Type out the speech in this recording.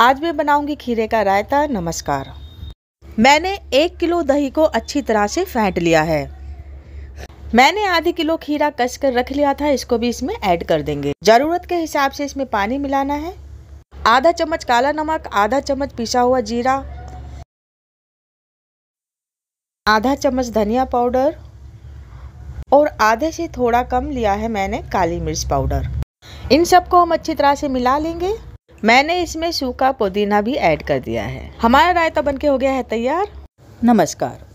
आज मैं बनाऊंगी खीरे का रायता नमस्कार मैंने एक किलो दही को अच्छी तरह से फेंट लिया है मैंने आधे किलो खीरा कस कर रख लिया था इसको भी इसमें ऐड कर देंगे ज़रूरत के हिसाब से इसमें पानी मिलाना है आधा चम्मच काला नमक आधा चम्मच पिसा हुआ जीरा आधा चम्मच धनिया पाउडर और आधे से थोड़ा कम लिया है मैंने काली मिर्च पाउडर इन सबको हम अच्छी तरह से मिला लेंगे मैंने इसमें सूखा पुदीना भी ऐड कर दिया है हमारा रायता बनके हो गया है तैयार नमस्कार